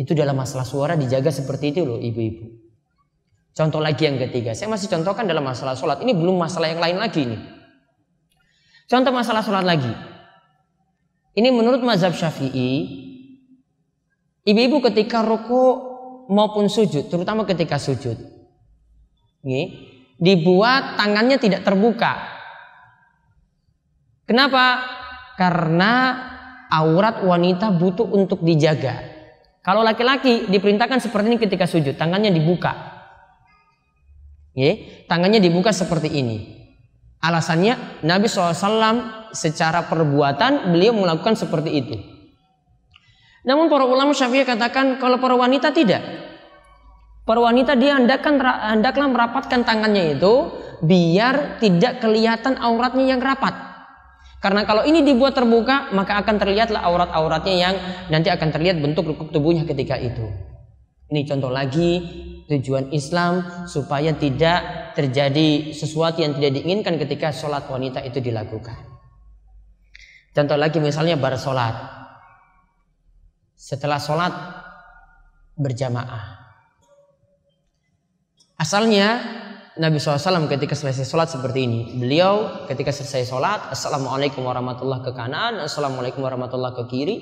Itu dalam masalah suara dijaga seperti itu loh ibu-ibu. Contoh lagi yang ketiga, saya masih contohkan dalam masalah sholat. Ini belum masalah yang lain lagi nih. Contoh masalah sholat lagi. Ini menurut mazhab syafi'i, ibu-ibu ketika ruku maupun sujud, terutama ketika sujud, nih, dibuat tangannya tidak terbuka. Kenapa? Karena aurat wanita butuh untuk dijaga. Kalau laki-laki diperintahkan seperti ini ketika sujud, tangannya dibuka. Ya, tangannya dibuka seperti ini. Alasannya Nabi SAW secara perbuatan beliau melakukan seperti itu. Namun para ulama Syafi'i katakan kalau para wanita tidak. Para wanita dia hendakkan hendaklah merapatkan tangannya itu biar tidak kelihatan auratnya yang rapat. Karena kalau ini dibuat terbuka, maka akan terlihatlah aurat-auratnya yang nanti akan terlihat bentuk rukuk tubuhnya ketika itu. Ini contoh lagi tujuan Islam supaya tidak terjadi sesuatu yang tidak diinginkan ketika sholat wanita itu dilakukan. Contoh lagi misalnya bar sholat. Setelah sholat berjamaah. Asalnya Nabi SAW ketika selesai sholat seperti ini. Beliau ketika selesai sholat, Assalamualaikum warahmatullahi ke kanan, Assalamualaikum warahmatullahi ke kiri.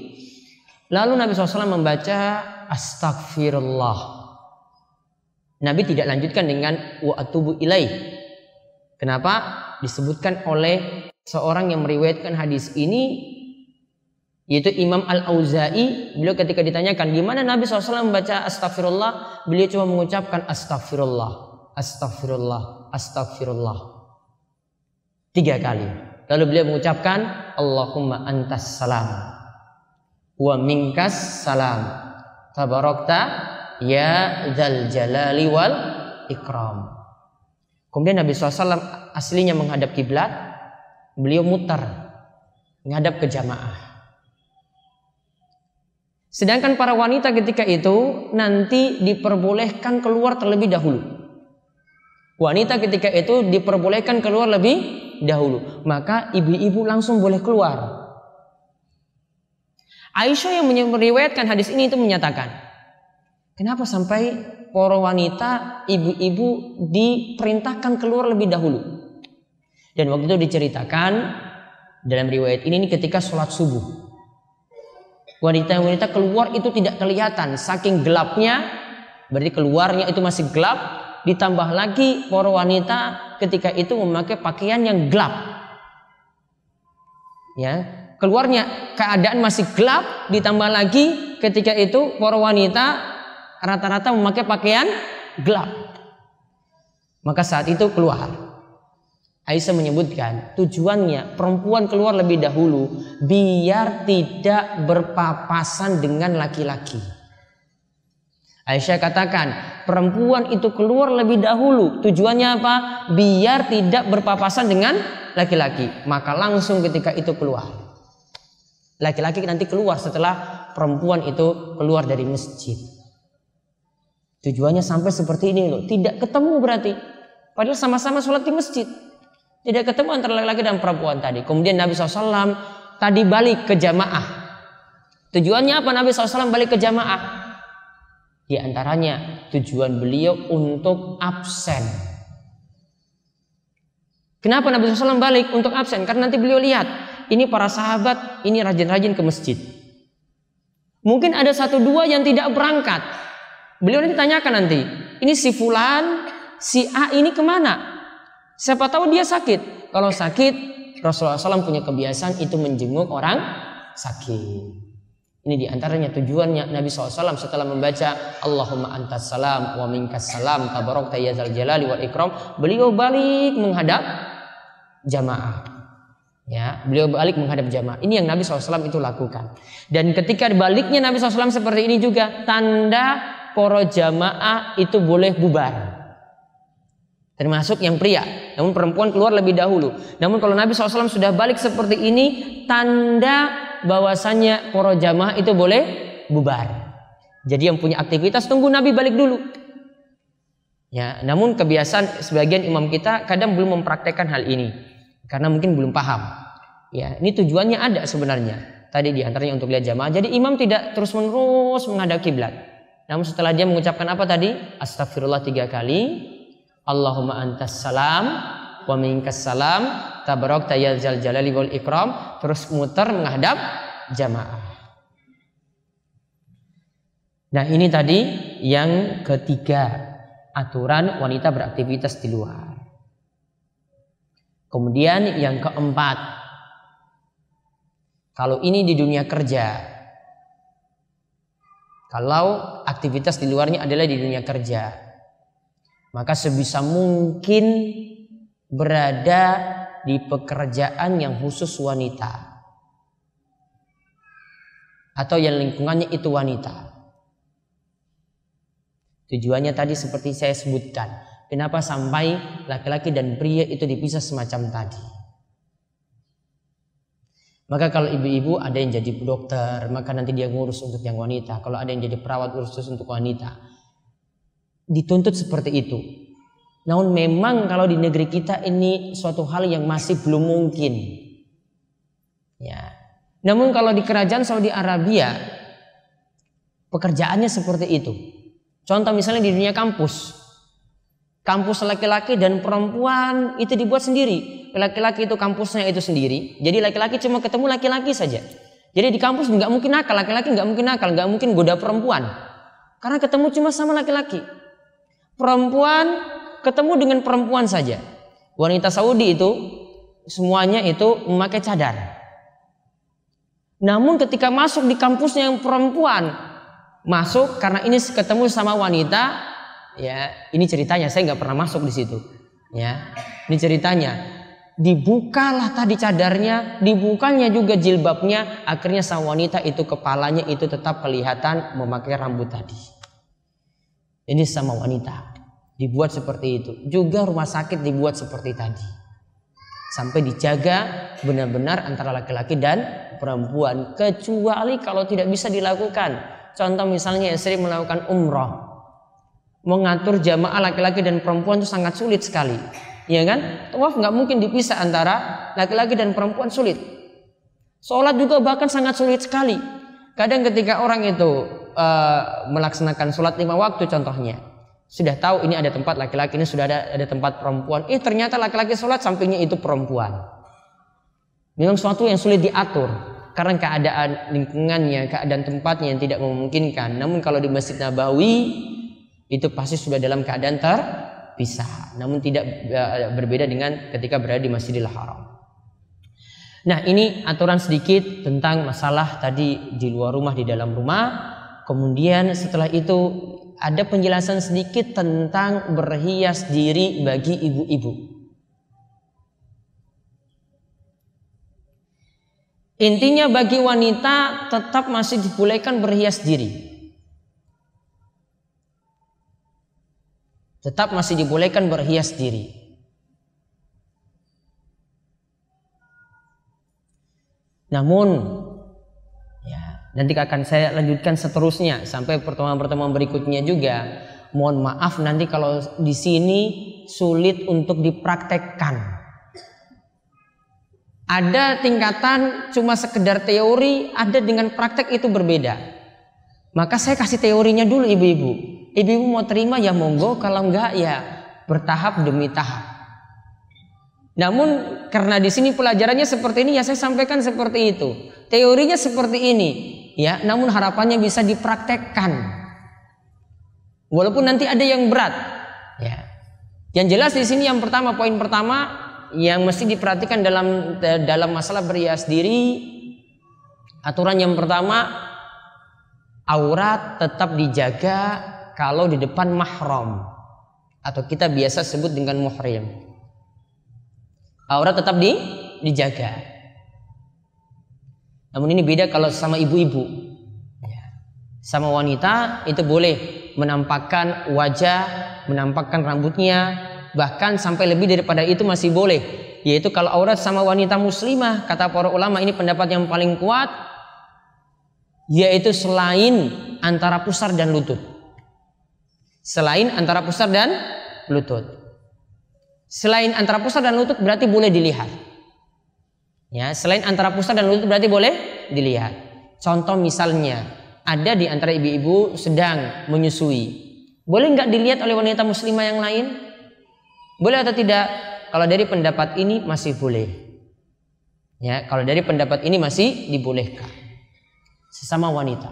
Lalu Nabi SAW membaca Astagfirullah. Nabi tidak lanjutkan dengan wa atubu ilaih. Kenapa? Disebutkan oleh seorang yang meriwayatkan hadis ini yaitu Imam Al-Auza'i beliau ketika ditanyakan gimana Nabi SAW membaca astagfirullah beliau cuma mengucapkan astagfirullah Astaghfirullah, Astaghfirullah, Tiga kali. Lalu beliau mengucapkan Allahumma antas salam. Wa minkas salam. tabarokta ya dzal jalali wal ikram. Kemudian Nabi SAW aslinya menghadap kiblat, beliau mutar, menghadap ke jamaah. Sedangkan para wanita ketika itu nanti diperbolehkan keluar terlebih dahulu. Wanita ketika itu diperbolehkan keluar lebih dahulu. Maka ibu-ibu langsung boleh keluar. Aisyah yang meriwayatkan hadis ini itu menyatakan, kenapa sampai para wanita, ibu-ibu diperintahkan keluar lebih dahulu? Dan waktu itu diceritakan dalam riwayat ini, ini ketika sholat subuh. Wanita-wanita keluar itu tidak kelihatan, saking gelapnya, berarti keluarnya itu masih gelap, ditambah lagi para wanita ketika itu memakai pakaian yang gelap. Ya, keluarnya keadaan masih gelap ditambah lagi ketika itu para wanita rata-rata memakai pakaian gelap. Maka saat itu keluar. Aisyah menyebutkan tujuannya perempuan keluar lebih dahulu biar tidak berpapasan dengan laki-laki. Aisyah katakan, perempuan itu keluar lebih dahulu. Tujuannya apa? Biar tidak berpapasan dengan laki-laki. Maka langsung ketika itu keluar. Laki-laki nanti keluar setelah perempuan itu keluar dari masjid. Tujuannya sampai seperti ini loh. Tidak ketemu berarti. Padahal sama-sama sholat di masjid. Tidak ketemu antara laki-laki dan perempuan tadi. Kemudian Nabi SAW tadi balik ke jamaah. Tujuannya apa Nabi SAW balik ke jamaah? Di antaranya tujuan beliau untuk absen. Kenapa Nabi SAW balik untuk absen? Karena nanti beliau lihat, ini para sahabat, ini rajin-rajin ke masjid. Mungkin ada satu dua yang tidak berangkat. Beliau nanti tanyakan nanti, ini si Fulan, si A ini kemana? Siapa tahu dia sakit. Kalau sakit, Rasulullah SAW punya kebiasaan itu menjenguk orang sakit. Ini diantaranya tujuannya Nabi SAW setelah membaca Allahumma antas salam wa minkas salam tabarok ya jalali wal ikram. Beliau balik menghadap jamaah. Ya, beliau balik menghadap jamaah. Ini yang Nabi SAW itu lakukan. Dan ketika baliknya Nabi SAW seperti ini juga tanda poro jamaah itu boleh bubar. Termasuk yang pria, namun perempuan keluar lebih dahulu. Namun kalau Nabi SAW sudah balik seperti ini, tanda bahwasannya poro jamaah itu boleh bubar. Jadi yang punya aktivitas tunggu Nabi balik dulu. Ya, namun kebiasaan sebagian imam kita kadang belum mempraktekkan hal ini karena mungkin belum paham. Ya, ini tujuannya ada sebenarnya. Tadi diantaranya untuk lihat jamaah. Jadi imam tidak terus menerus menghadap kiblat. Namun setelah dia mengucapkan apa tadi? Astagfirullah tiga kali. Allahumma antas salam wa minkas salam tabarak tayal jal jalali wal ikram terus muter menghadap jamaah. Nah ini tadi yang ketiga aturan wanita beraktivitas di luar. Kemudian yang keempat, kalau ini di dunia kerja, kalau aktivitas di luarnya adalah di dunia kerja, maka sebisa mungkin berada di pekerjaan yang khusus wanita atau yang lingkungannya itu wanita. Tujuannya tadi seperti saya sebutkan, kenapa sampai laki-laki dan pria itu dipisah semacam tadi. Maka kalau ibu-ibu ada yang jadi dokter, maka nanti dia ngurus untuk yang wanita. Kalau ada yang jadi perawat, urus untuk wanita. Dituntut seperti itu. Namun memang kalau di negeri kita ini suatu hal yang masih belum mungkin. Ya. Namun kalau di kerajaan Saudi Arabia pekerjaannya seperti itu. Contoh misalnya di dunia kampus. Kampus laki-laki dan perempuan itu dibuat sendiri. Laki-laki itu kampusnya itu sendiri. Jadi laki-laki cuma ketemu laki-laki saja. Jadi di kampus nggak mungkin nakal, laki-laki nggak mungkin nakal, nggak mungkin goda perempuan. Karena ketemu cuma sama laki-laki. Perempuan ketemu dengan perempuan saja. Wanita Saudi itu semuanya itu memakai cadar. Namun ketika masuk di kampusnya yang perempuan masuk karena ini ketemu sama wanita, ya ini ceritanya saya nggak pernah masuk di situ. Ya, ini ceritanya dibukalah tadi cadarnya, dibukanya juga jilbabnya, akhirnya sang wanita itu kepalanya itu tetap kelihatan memakai rambut tadi. Ini sama wanita dibuat seperti itu. Juga rumah sakit dibuat seperti tadi. Sampai dijaga benar-benar antara laki-laki dan perempuan. Kecuali kalau tidak bisa dilakukan. Contoh misalnya istri melakukan umroh. Mengatur jamaah laki-laki dan perempuan itu sangat sulit sekali. Iya kan? Tawaf nggak mungkin dipisah antara laki-laki dan perempuan sulit. Sholat juga bahkan sangat sulit sekali. Kadang ketika orang itu uh, melaksanakan sholat lima waktu contohnya, sudah tahu ini ada tempat laki-laki ini sudah ada ada tempat perempuan eh ternyata laki-laki sholat sampingnya itu perempuan memang suatu yang sulit diatur karena keadaan lingkungannya keadaan tempatnya yang tidak memungkinkan namun kalau di masjid Nabawi itu pasti sudah dalam keadaan terpisah namun tidak eh, eh, berbeda dengan ketika berada di Masjidil Haram Nah ini aturan sedikit tentang masalah tadi di luar rumah, di dalam rumah. Kemudian setelah itu ada penjelasan sedikit tentang berhias diri bagi ibu-ibu. Intinya bagi wanita tetap masih dibolehkan berhias diri. Tetap masih dibolehkan berhias diri. Namun Nanti akan saya lanjutkan seterusnya sampai pertemuan-pertemuan berikutnya juga. Mohon maaf nanti kalau di sini sulit untuk dipraktekkan. Ada tingkatan cuma sekedar teori, ada dengan praktek itu berbeda. Maka saya kasih teorinya dulu ibu-ibu. Ibu-ibu mau terima ya monggo, kalau enggak ya bertahap demi tahap. Namun karena di sini pelajarannya seperti ini ya saya sampaikan seperti itu. Teorinya seperti ini ya namun harapannya bisa dipraktekkan walaupun nanti ada yang berat ya yang jelas di sini yang pertama poin pertama yang mesti diperhatikan dalam dalam masalah berhias diri aturan yang pertama aurat tetap dijaga kalau di depan mahram atau kita biasa sebut dengan muhrim aurat tetap di, dijaga namun ini beda kalau sama ibu-ibu. Ya. Sama wanita itu boleh menampakkan wajah, menampakkan rambutnya, bahkan sampai lebih daripada itu masih boleh. Yaitu kalau aurat sama wanita muslimah, kata para ulama ini pendapat yang paling kuat, yaitu selain antara pusar dan lutut. Selain antara pusar dan lutut. Selain antara pusar dan lutut berarti boleh dilihat. Ya, selain antara pusar dan lutut berarti boleh dilihat. Contoh misalnya, ada di antara ibu-ibu sedang menyusui. Boleh nggak dilihat oleh wanita muslimah yang lain? Boleh atau tidak? Kalau dari pendapat ini masih boleh. Ya, kalau dari pendapat ini masih dibolehkan. Sesama wanita.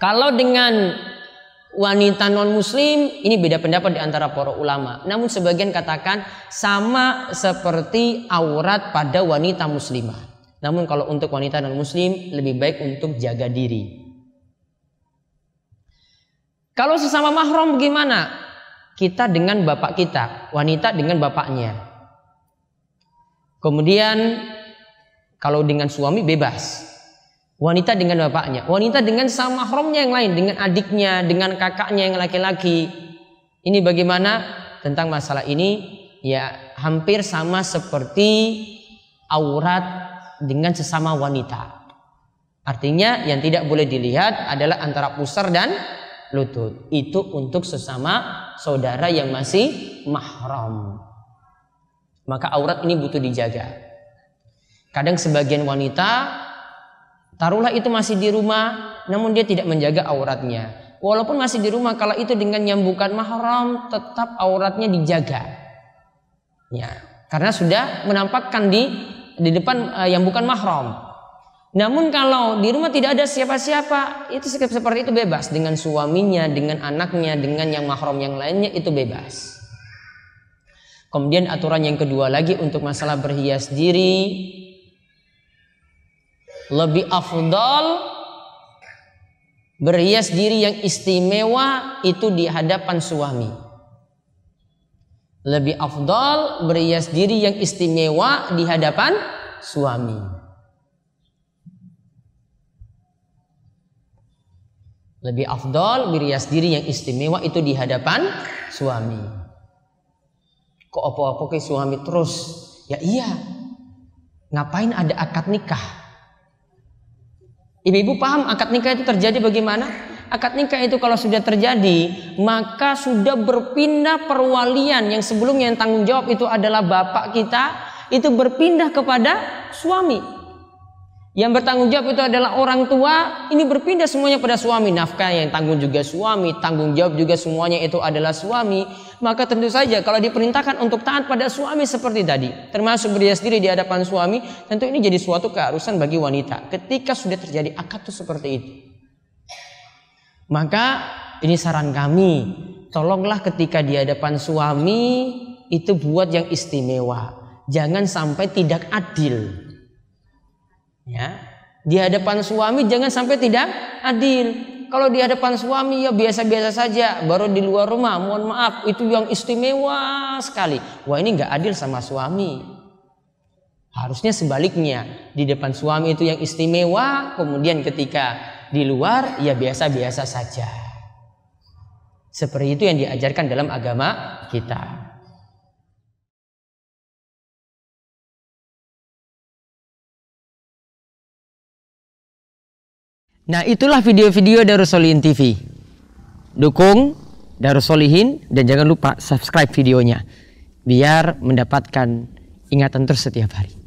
Kalau dengan wanita non muslim ini beda pendapat di antara para ulama. Namun sebagian katakan sama seperti aurat pada wanita muslimah. Namun kalau untuk wanita non muslim lebih baik untuk jaga diri. Kalau sesama mahram gimana Kita dengan bapak kita, wanita dengan bapaknya. Kemudian kalau dengan suami bebas wanita dengan bapaknya, wanita dengan sama mahramnya yang lain, dengan adiknya, dengan kakaknya yang laki-laki. Ini bagaimana tentang masalah ini? Ya, hampir sama seperti aurat dengan sesama wanita. Artinya yang tidak boleh dilihat adalah antara pusar dan lutut. Itu untuk sesama saudara yang masih mahram. Maka aurat ini butuh dijaga. Kadang sebagian wanita Taruhlah itu masih di rumah, namun dia tidak menjaga auratnya. Walaupun masih di rumah, kalau itu dengan nyambukan mahram, tetap auratnya dijaga. Ya, karena sudah menampakkan di di depan uh, eh, yang bukan mahram. Namun kalau di rumah tidak ada siapa-siapa, itu seperti itu bebas dengan suaminya, dengan anaknya, dengan yang mahram yang lainnya itu bebas. Kemudian aturan yang kedua lagi untuk masalah berhias diri, lebih afdol berhias diri yang istimewa itu di hadapan suami. Lebih afdol berhias diri yang istimewa di hadapan suami. Lebih afdol berhias diri yang istimewa itu di hadapan suami. Kok opo-opo ke suami terus? Ya iya. Ngapain ada akad nikah? Ibu-ibu paham akad nikah itu terjadi bagaimana? Akad nikah itu kalau sudah terjadi, maka sudah berpindah perwalian yang sebelumnya yang tanggung jawab itu adalah bapak kita, itu berpindah kepada suami. Yang bertanggung jawab itu adalah orang tua, ini berpindah semuanya pada suami. Nafkah yang tanggung juga suami, tanggung jawab juga semuanya itu adalah suami maka tentu saja kalau diperintahkan untuk taat pada suami seperti tadi, termasuk berdiri sendiri di hadapan suami, tentu ini jadi suatu keharusan bagi wanita. Ketika sudah terjadi akad tuh seperti itu. Maka ini saran kami, tolonglah ketika di hadapan suami itu buat yang istimewa. Jangan sampai tidak adil. Ya, di hadapan suami jangan sampai tidak adil kalau di hadapan suami ya biasa-biasa saja, baru di luar rumah mohon maaf itu yang istimewa sekali. Wah ini nggak adil sama suami. Harusnya sebaliknya di depan suami itu yang istimewa, kemudian ketika di luar ya biasa-biasa saja. Seperti itu yang diajarkan dalam agama kita. Nah itulah video-video Darussolihin TV. Dukung Darussolihin dan jangan lupa subscribe videonya. Biar mendapatkan ingatan terus setiap hari.